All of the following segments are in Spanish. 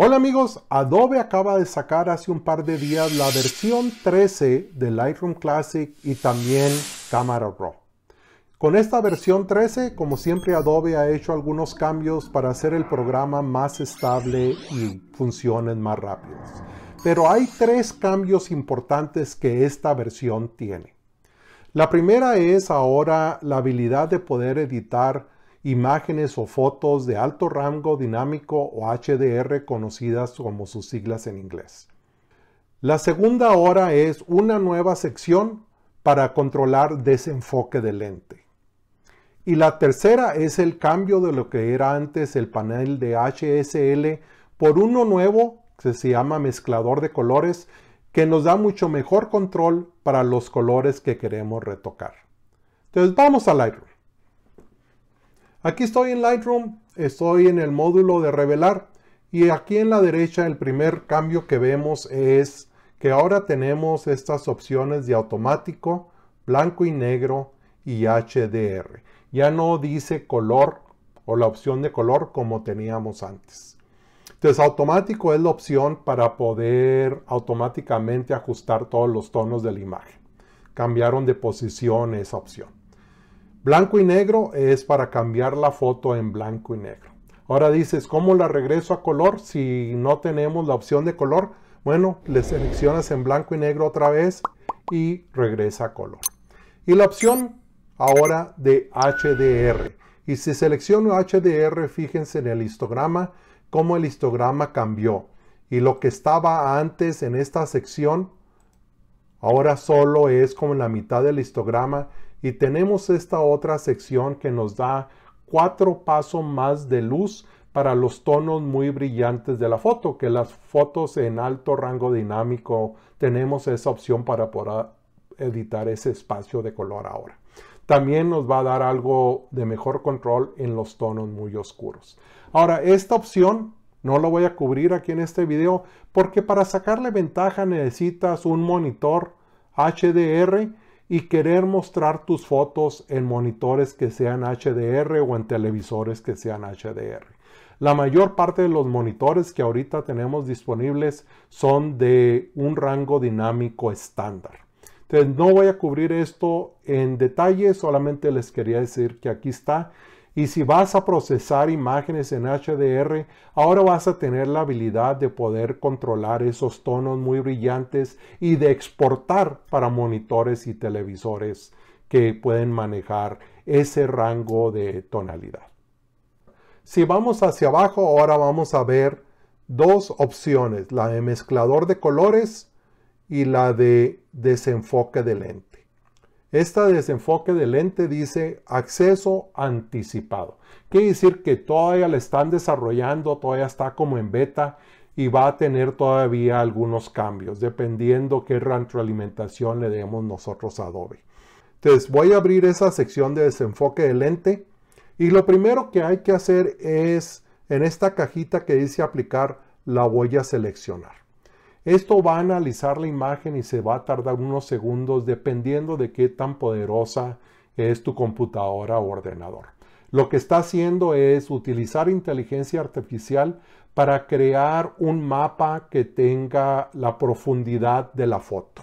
Hola amigos, Adobe acaba de sacar hace un par de días la versión 13 de Lightroom Classic y también Camera Raw. Con esta versión 13, como siempre Adobe ha hecho algunos cambios para hacer el programa más estable y funcionen más rápido. Pero hay tres cambios importantes que esta versión tiene. La primera es ahora la habilidad de poder editar imágenes o fotos de alto rango dinámico o HDR conocidas como sus siglas en inglés. La segunda hora es una nueva sección para controlar desenfoque de lente. Y la tercera es el cambio de lo que era antes el panel de HSL por uno nuevo que se llama mezclador de colores que nos da mucho mejor control para los colores que queremos retocar. Entonces vamos al Lightroom. Aquí estoy en Lightroom, estoy en el módulo de revelar y aquí en la derecha el primer cambio que vemos es que ahora tenemos estas opciones de automático, blanco y negro y HDR. Ya no dice color o la opción de color como teníamos antes. Entonces automático es la opción para poder automáticamente ajustar todos los tonos de la imagen. Cambiaron de posición esa opción. Blanco y negro es para cambiar la foto en blanco y negro. Ahora dices, ¿cómo la regreso a color si no tenemos la opción de color? Bueno, le seleccionas en blanco y negro otra vez y regresa a color. Y la opción ahora de HDR. Y si selecciono HDR, fíjense en el histograma, cómo el histograma cambió. Y lo que estaba antes en esta sección, ahora solo es como en la mitad del histograma y tenemos esta otra sección que nos da cuatro pasos más de luz para los tonos muy brillantes de la foto, que las fotos en alto rango dinámico tenemos esa opción para poder editar ese espacio de color ahora. También nos va a dar algo de mejor control en los tonos muy oscuros. Ahora, esta opción no lo voy a cubrir aquí en este video porque para sacarle ventaja necesitas un monitor HDR y querer mostrar tus fotos en monitores que sean HDR o en televisores que sean HDR. La mayor parte de los monitores que ahorita tenemos disponibles son de un rango dinámico estándar. Entonces no voy a cubrir esto en detalle, solamente les quería decir que aquí está y si vas a procesar imágenes en HDR, ahora vas a tener la habilidad de poder controlar esos tonos muy brillantes y de exportar para monitores y televisores que pueden manejar ese rango de tonalidad. Si vamos hacia abajo, ahora vamos a ver dos opciones, la de mezclador de colores y la de desenfoque de lente. Esta desenfoque de lente dice acceso anticipado. Quiere decir que todavía la están desarrollando, todavía está como en beta y va a tener todavía algunos cambios, dependiendo qué retroalimentación le demos nosotros a Adobe. Entonces voy a abrir esa sección de desenfoque de lente y lo primero que hay que hacer es en esta cajita que dice aplicar la voy a seleccionar. Esto va a analizar la imagen y se va a tardar unos segundos dependiendo de qué tan poderosa es tu computadora o ordenador. Lo que está haciendo es utilizar inteligencia artificial para crear un mapa que tenga la profundidad de la foto.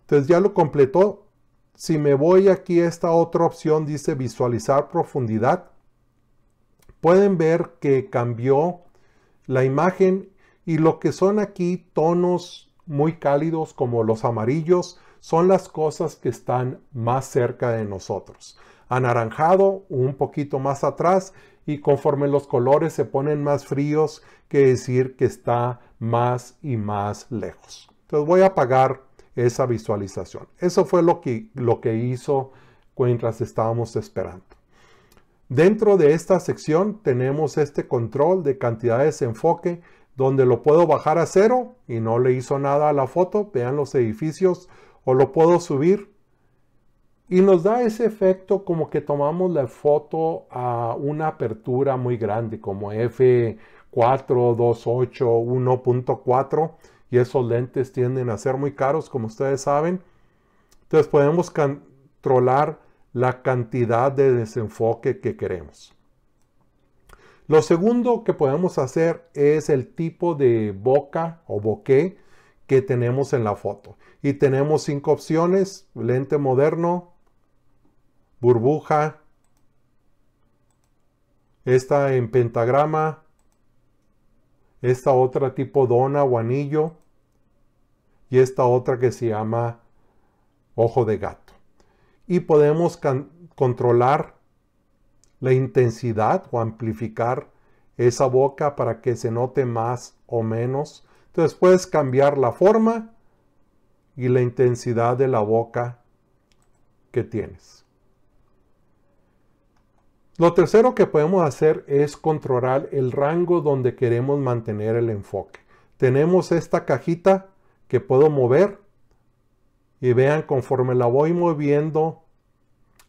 Entonces ya lo completó. Si me voy aquí a esta otra opción, dice visualizar profundidad. Pueden ver que cambió la imagen y lo que son aquí tonos muy cálidos como los amarillos son las cosas que están más cerca de nosotros. Anaranjado un poquito más atrás y conforme los colores se ponen más fríos, que decir que está más y más lejos. Entonces voy a apagar esa visualización. Eso fue lo que, lo que hizo mientras estábamos esperando. Dentro de esta sección tenemos este control de cantidades de enfoque donde lo puedo bajar a cero y no le hizo nada a la foto, vean los edificios, o lo puedo subir. Y nos da ese efecto como que tomamos la foto a una apertura muy grande, como F4, 28, 1.4, y esos lentes tienden a ser muy caros, como ustedes saben. Entonces podemos controlar la cantidad de desenfoque que queremos. Lo segundo que podemos hacer es el tipo de boca o bokeh que tenemos en la foto. Y tenemos cinco opciones, lente moderno, burbuja, esta en pentagrama, esta otra tipo dona o anillo y esta otra que se llama ojo de gato. Y podemos controlar la intensidad o amplificar esa boca para que se note más o menos. Entonces puedes cambiar la forma y la intensidad de la boca que tienes. Lo tercero que podemos hacer es controlar el rango donde queremos mantener el enfoque. Tenemos esta cajita que puedo mover y vean conforme la voy moviendo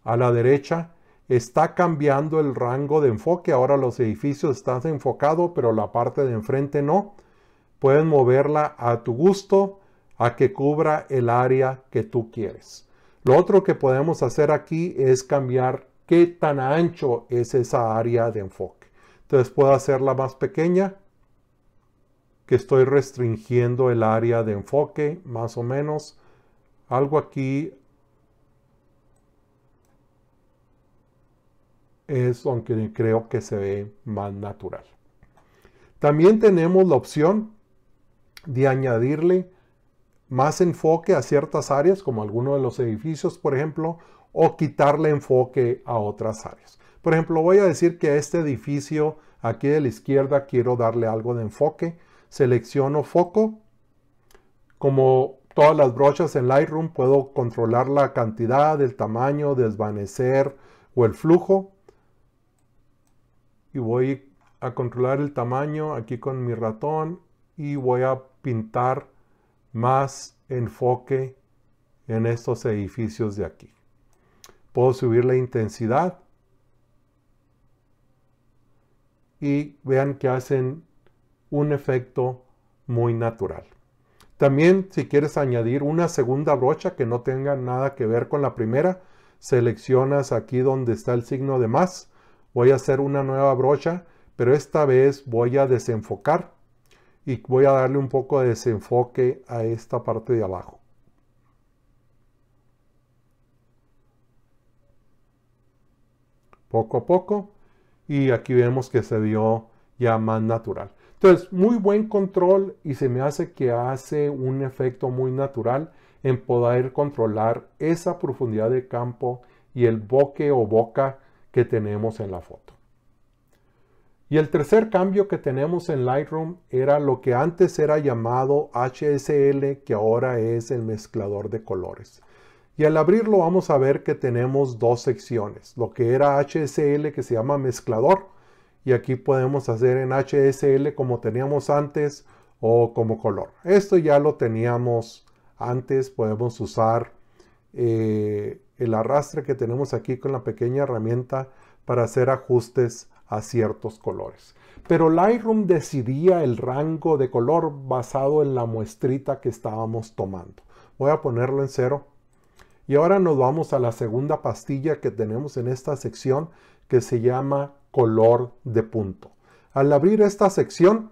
a la derecha está cambiando el rango de enfoque. Ahora los edificios están enfocados, pero la parte de enfrente no. Pueden moverla a tu gusto, a que cubra el área que tú quieres. Lo otro que podemos hacer aquí es cambiar qué tan ancho es esa área de enfoque. Entonces puedo hacerla más pequeña, que estoy restringiendo el área de enfoque, más o menos. Algo aquí es aunque creo que se ve más natural. También tenemos la opción de añadirle más enfoque a ciertas áreas, como algunos de los edificios, por ejemplo, o quitarle enfoque a otras áreas. Por ejemplo, voy a decir que a este edificio aquí de la izquierda quiero darle algo de enfoque. Selecciono foco. Como todas las brochas en Lightroom, puedo controlar la cantidad, el tamaño, desvanecer o el flujo y voy a controlar el tamaño aquí con mi ratón y voy a pintar más enfoque en estos edificios de aquí. Puedo subir la intensidad y vean que hacen un efecto muy natural. También si quieres añadir una segunda brocha que no tenga nada que ver con la primera, seleccionas aquí donde está el signo de más voy a hacer una nueva brocha, pero esta vez voy a desenfocar y voy a darle un poco de desenfoque a esta parte de abajo. Poco a poco y aquí vemos que se vio ya más natural. Entonces, muy buen control y se me hace que hace un efecto muy natural en poder controlar esa profundidad de campo y el boque o boca que tenemos en la foto. Y el tercer cambio que tenemos en Lightroom era lo que antes era llamado HSL, que ahora es el mezclador de colores. Y al abrirlo vamos a ver que tenemos dos secciones, lo que era HSL que se llama mezclador, y aquí podemos hacer en HSL como teníamos antes o como color. Esto ya lo teníamos antes, podemos usar eh, el arrastre que tenemos aquí con la pequeña herramienta para hacer ajustes a ciertos colores. Pero Lightroom decidía el rango de color basado en la muestrita que estábamos tomando. Voy a ponerlo en cero. Y ahora nos vamos a la segunda pastilla que tenemos en esta sección que se llama color de punto. Al abrir esta sección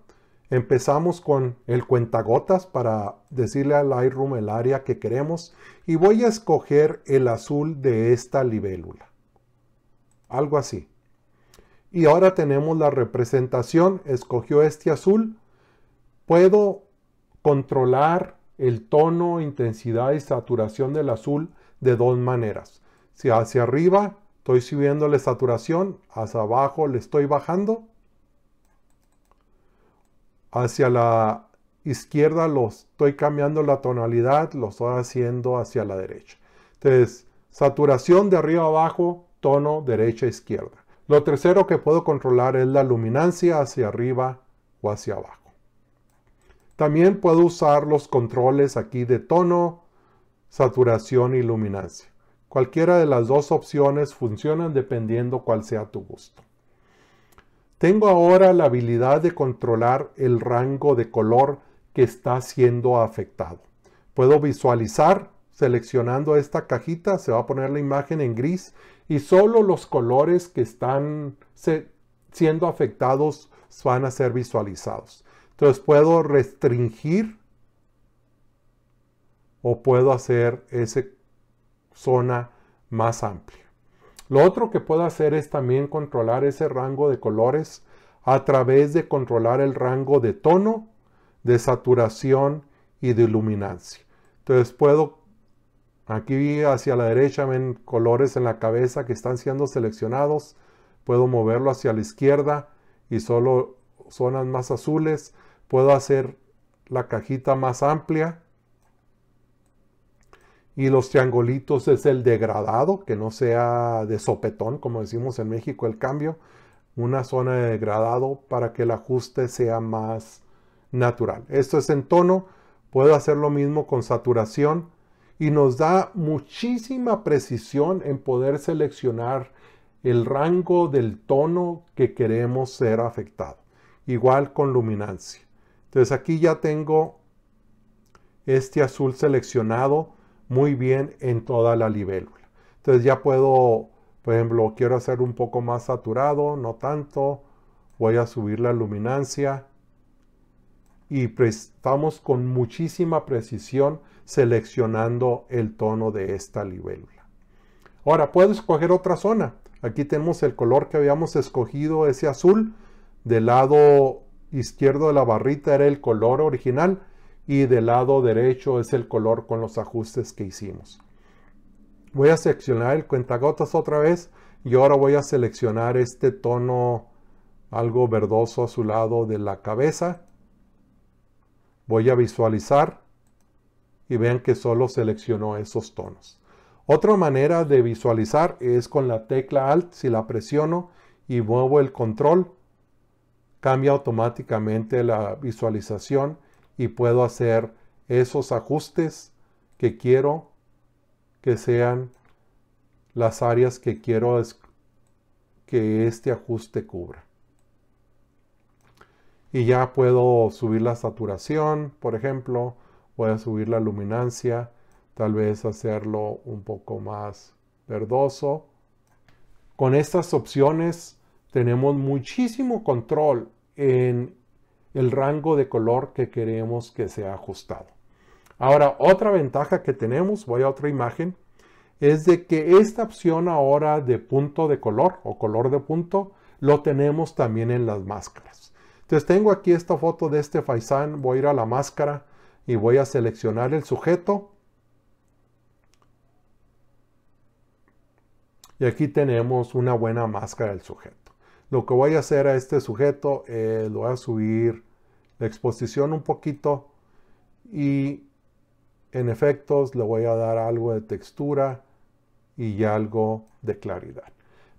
Empezamos con el cuentagotas para decirle al Lightroom el área que queremos y voy a escoger el azul de esta libélula. Algo así. Y ahora tenemos la representación, escogió este azul. Puedo controlar el tono, intensidad y saturación del azul de dos maneras. Si hacia arriba estoy subiendo la saturación, hacia abajo le estoy bajando hacia la izquierda lo estoy cambiando la tonalidad, lo estoy haciendo hacia la derecha. Entonces, saturación de arriba abajo, tono derecha izquierda. Lo tercero que puedo controlar es la luminancia hacia arriba o hacia abajo. También puedo usar los controles aquí de tono, saturación y luminancia. Cualquiera de las dos opciones funcionan dependiendo cuál sea tu gusto. Tengo ahora la habilidad de controlar el rango de color que está siendo afectado. Puedo visualizar seleccionando esta cajita, se va a poner la imagen en gris y solo los colores que están siendo afectados van a ser visualizados. Entonces puedo restringir o puedo hacer esa zona más amplia. Lo otro que puedo hacer es también controlar ese rango de colores a través de controlar el rango de tono, de saturación y de iluminancia. Entonces puedo, aquí hacia la derecha ven colores en la cabeza que están siendo seleccionados. Puedo moverlo hacia la izquierda y solo zonas más azules. Puedo hacer la cajita más amplia y los triangulitos es el degradado, que no sea de sopetón, como decimos en México, el cambio. Una zona de degradado para que el ajuste sea más natural. Esto es en tono. Puedo hacer lo mismo con saturación. Y nos da muchísima precisión en poder seleccionar el rango del tono que queremos ser afectado. Igual con luminancia. Entonces aquí ya tengo este azul seleccionado muy bien en toda la libélula. Entonces ya puedo, por ejemplo, quiero hacer un poco más saturado, no tanto. Voy a subir la luminancia. Y pues, estamos con muchísima precisión seleccionando el tono de esta libélula. Ahora puedo escoger otra zona. Aquí tenemos el color que habíamos escogido, ese azul. Del lado izquierdo de la barrita era el color original y del lado derecho es el color con los ajustes que hicimos. Voy a seleccionar el cuentagotas otra vez y ahora voy a seleccionar este tono algo verdoso a su lado de la cabeza. Voy a visualizar y vean que solo seleccionó esos tonos. Otra manera de visualizar es con la tecla Alt. Si la presiono y muevo el control, cambia automáticamente la visualización y puedo hacer esos ajustes que quiero que sean las áreas que quiero que este ajuste cubra. Y ya puedo subir la saturación, por ejemplo, voy a subir la luminancia, tal vez hacerlo un poco más verdoso. Con estas opciones tenemos muchísimo control en el rango de color que queremos que sea ajustado. Ahora, otra ventaja que tenemos, voy a otra imagen, es de que esta opción ahora de punto de color o color de punto lo tenemos también en las máscaras. Entonces tengo aquí esta foto de este faisán, voy a ir a la máscara y voy a seleccionar el sujeto. Y aquí tenemos una buena máscara del sujeto. Lo que voy a hacer a este sujeto, eh, lo voy a subir la exposición un poquito y en efectos le voy a dar algo de textura y algo de claridad.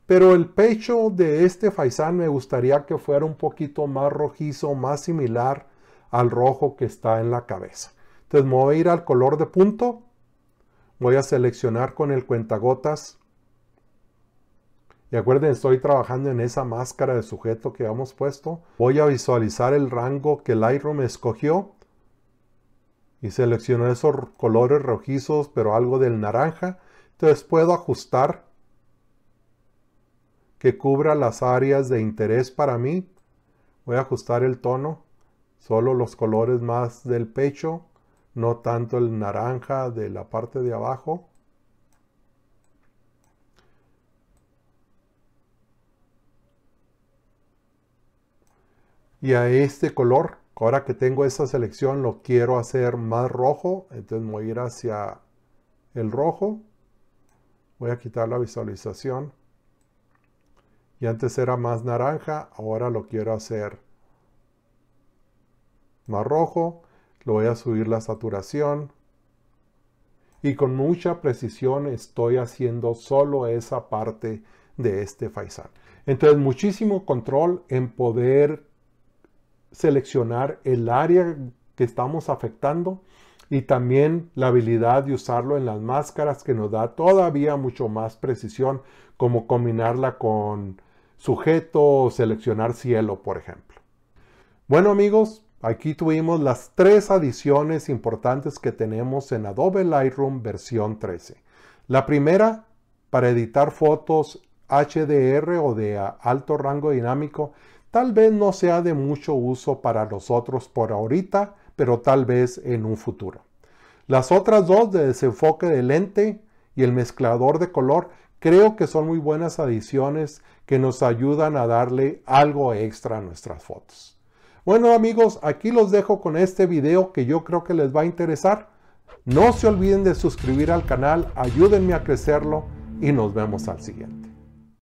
Pero el pecho de este faisán me gustaría que fuera un poquito más rojizo, más similar al rojo que está en la cabeza. Entonces me voy a ir al color de punto. Voy a seleccionar con el cuentagotas y acuerden, estoy trabajando en esa máscara de sujeto que hemos puesto. Voy a visualizar el rango que Lightroom escogió. Y seleccionó esos colores rojizos, pero algo del naranja. Entonces puedo ajustar que cubra las áreas de interés para mí. Voy a ajustar el tono, solo los colores más del pecho, no tanto el naranja de la parte de abajo. y a este color, ahora que tengo esa selección, lo quiero hacer más rojo, entonces voy a ir hacia el rojo, voy a quitar la visualización, y antes era más naranja, ahora lo quiero hacer más rojo, lo voy a subir la saturación, y con mucha precisión estoy haciendo solo esa parte de este faisal. Entonces, muchísimo control en poder seleccionar el área que estamos afectando y también la habilidad de usarlo en las máscaras que nos da todavía mucho más precisión, como combinarla con sujeto o seleccionar cielo, por ejemplo. Bueno amigos, aquí tuvimos las tres adiciones importantes que tenemos en Adobe Lightroom versión 13. La primera, para editar fotos HDR o de alto rango dinámico tal vez no sea de mucho uso para nosotros por ahorita, pero tal vez en un futuro. Las otras dos de desenfoque de lente y el mezclador de color creo que son muy buenas adiciones que nos ayudan a darle algo extra a nuestras fotos. Bueno amigos, aquí los dejo con este video que yo creo que les va a interesar. No se olviden de suscribir al canal, ayúdenme a crecerlo y nos vemos al siguiente.